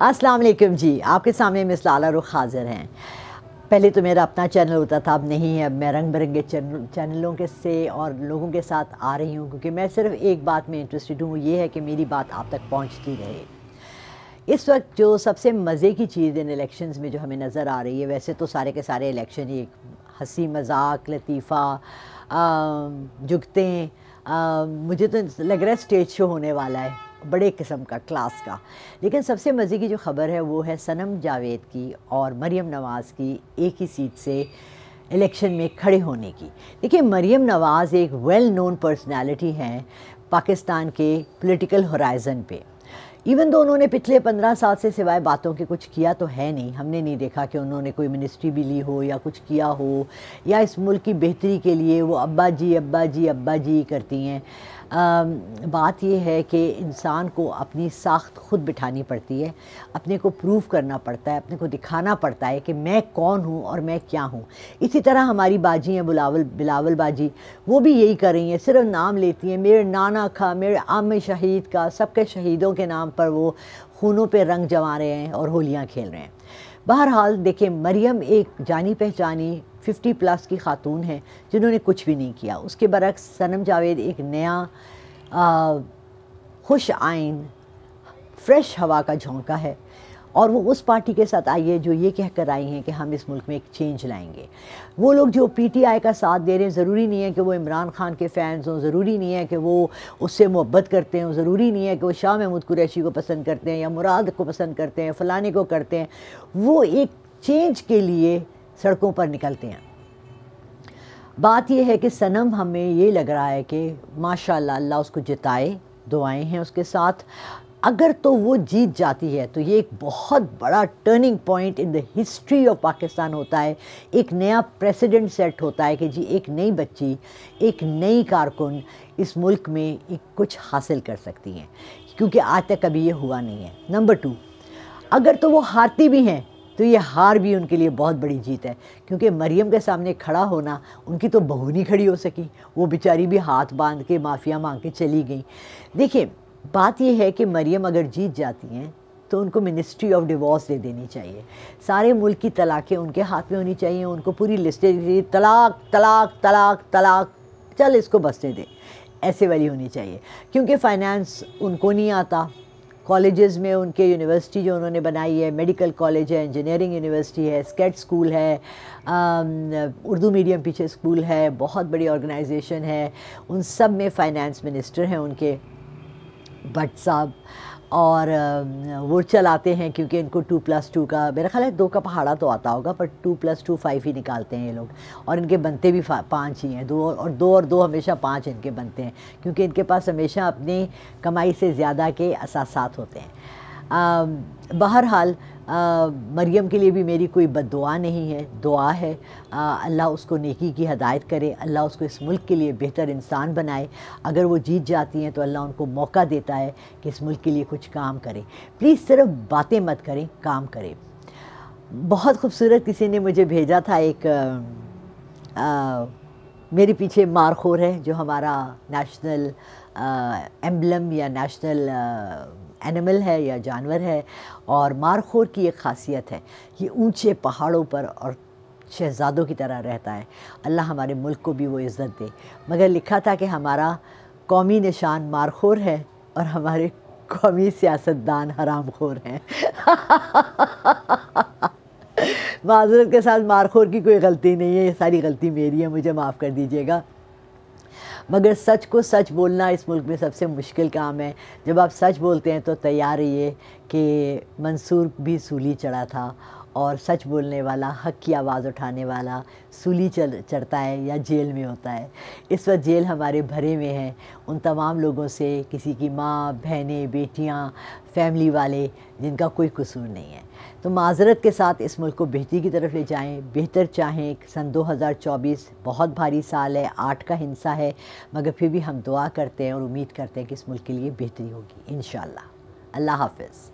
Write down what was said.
अस्सलाम वालेकुम जी आपके सामने मिस लाला रुख हाज़िर हैं पहले तो मेरा अपना चैनल होता था अब नहीं है अब मैं रंग बिरंगे चैनल चैनलों के से और लोगों के साथ आ रही हूँ क्योंकि मैं सिर्फ एक बात में इंटरेस्टेड हूँ ये है कि मेरी बात आप तक पहुँचती रहे इस वक्त जो सबसे मज़े की चीज़ इन इलेक्शन में जो हमें नज़र आ रही है वैसे तो सारे के सारे इलेक्शन ही एक हंसी मजाक लतीफ़ा जुगतें मुझे तो लग रहा है स्टेज शो होने वाला है बड़े किस्म का क्लास का लेकिन सबसे मज़े की जो ख़बर है वो है सनम जावेद की और मरीम नवाज़ की एक ही सीट से इलेक्शन में खड़े होने की देखिए मरीम नवाज़ एक वेल नोन पर्सनैलिटी हैं पाकिस्तान के पोलिटिकल हराइजन पर इवन तो उन्होंने पिछले पंद्रह साल से सिवाय बातों के कुछ किया तो है नहीं हमने नहीं देखा कि उन्होंने कोई मिनिस्ट्री भी ली हो या कुछ किया हो या इस मुल्क की बेहतरी के लिए वो अब्बा जी अब्बा जी अब्बा जी करती हैं बात यह है कि इंसान को अपनी साख्त खुद बिठानी पड़ती है अपने को प्रूव करना पड़ता है अपने को दिखाना पड़ता है कि मैं कौन हूँ और मैं क्या हूँ इसी तरह हमारी बाजी हैं बुलावल बिलावल बाजी वो भी यही कर रही हैं सिर्फ नाम लेती हैं मेरे नाना का मेरे आम शहीद का सबके शहीदों के नाम पर वो खूनों पे रंग जमा रहे हैं और होलियाँ खेल रहे हैं बहरहाल देखें मरियम एक जानी पहचानी 50 प्लस की खातून है जिन्होंने कुछ भी नहीं किया उसके बरक्स सनम जावेद एक नया आ, खुश आइन फ्रेश हवा का झोंका है और वो उस पार्टी के साथ आई है जो ये कह कर आई हैं कि हम इस मुल्क में एक चेंज लाएंगे वो लोग जो पीटीआई का साथ दे रहे हैं ज़रूरी नहीं है कि वो इमरान खान के फ़ैन्स हों ज़रूरी नहीं है कि वो उससे मोहब्बत करते हों ज़रूरी नहीं है कि वो शाह महमूद कुरैशी को पसंद करते हैं या मुराद को पसंद करते हैं फ़लाने को करते हैं वो एक चेंज के लिए सड़कों पर निकलते हैं बात यह है कि सनम हमें ये लग रहा है कि माशा अल्लाह उसको जिताए दुआएं हैं उसके साथ अगर तो वो जीत जाती है तो ये एक बहुत बड़ा turning point in the history of Pakistan होता है एक नया प्रेसिडेंट सेट होता है कि जी एक नई बच्ची एक नई कारकुन इस मुल्क में एक कुछ हासिल कर सकती हैं क्योंकि आज तक कभी ये हुआ नहीं है नंबर टू अगर तो वो हारती भी हैं तो ये हार भी उनके लिए बहुत बड़ी जीत है क्योंकि मरियम के सामने खड़ा होना उनकी तो बहू नहीं खड़ी हो सकी वो बेचारी भी हाथ बांध के माफ़िया मांग के चली गई देखिए बात यह है कि मरियम अगर जीत जाती हैं तो उनको मिनिस्ट्री ऑफ डिवोर्स दे देनी चाहिए सारे मुल्क की तलाक़ें उनके हाथ में होनी चाहिए उनको पूरी लिस्ट देनी तलाक तलाक तलाक तलाक चल इसको बसने दे ऐसे वाली होनी चाहिए क्योंकि फाइनेंस उनको नहीं आता कॉलेजेस में उनके यूनिवर्सिटी जो उन्होंने बनाई है मेडिकल कॉलेज है इंजीनियरिंग यूनिवर्सिटी है स्केट स्कूल है um, उर्दू मीडियम पीछे स्कूल है बहुत बड़ी ऑर्गेनाइजेशन है उन सब में फाइनेंस मिनिस्टर हैं उनके भट्ट साहब और वो चलाते हैं क्योंकि इनको टू प्लस टू का मेरा ख्याल है दो का पहाड़ा तो आता होगा पर टू प्लस टू फाइव ही निकालते हैं ये लोग और इनके बनते भी पाँच ही हैं दो और दो और दो हमेशा पाँच इनके बनते हैं क्योंकि इनके पास हमेशा अपनी कमाई से ज़्यादा के असासात होते हैं बहरहाल मरियम के लिए भी मेरी कोई बद दुआ नहीं है दुआ है अल्लाह उसको नेकी की हदायत करे अल्लाह उसको इस मुल्क के लिए बेहतर इंसान बनाए अगर वो जीत जाती हैं तो अल्लाह उनको मौका देता है कि इस मुल्क के लिए कुछ काम करें प्लीज़ सिर्फ बातें मत करें काम करें बहुत खूबसूरत किसी ने मुझे भेजा था एक आ, आ, मेरे पीछे मारखोर है जो हमारा नेशनल एम्बलम या नेशनल आ, एनिमल है या जानवर है और मारखोर की एक खासियत है ये ऊंचे पहाड़ों पर और शहजादों की तरह रहता है अल्लाह हमारे मुल्क को भी वो इज़्ज़त दे मगर लिखा था कि हमारा कौमी निशान मारखोर है और हमारे कौमी सियासतदान हराम खोर हैं माजरत के साथ मारखोर की कोई गलती नहीं है ये सारी गलती मेरी है मुझे माफ़ कर दीजिएगा मगर सच को सच बोलना इस मुल्क में सबसे मुश्किल काम है जब आप सच बोलते हैं तो तैयार रहिए कि मंसूर भी सूली चढ़ा था और सच बोलने वाला हक की आवाज़ उठाने वाला सूली चल चढ़ता है या जेल में होता है इस वक्त जेल हमारे भरे में है उन तमाम लोगों से किसी की माँ बहनें बेटियाँ फैमिली वाले जिनका कोई कसूर नहीं है तो माजरत के साथ इस मुल्क को बेहतरी की तरफ ले जाएं बेहतर चाहें सन 2024 बहुत भारी साल है आठ का हिंसा है मगर फिर भी हम दुआ करते हैं और उम्मीद करते हैं कि इस मुल्क के लिए बेहतरी होगी इन अल्लाह हाफिज़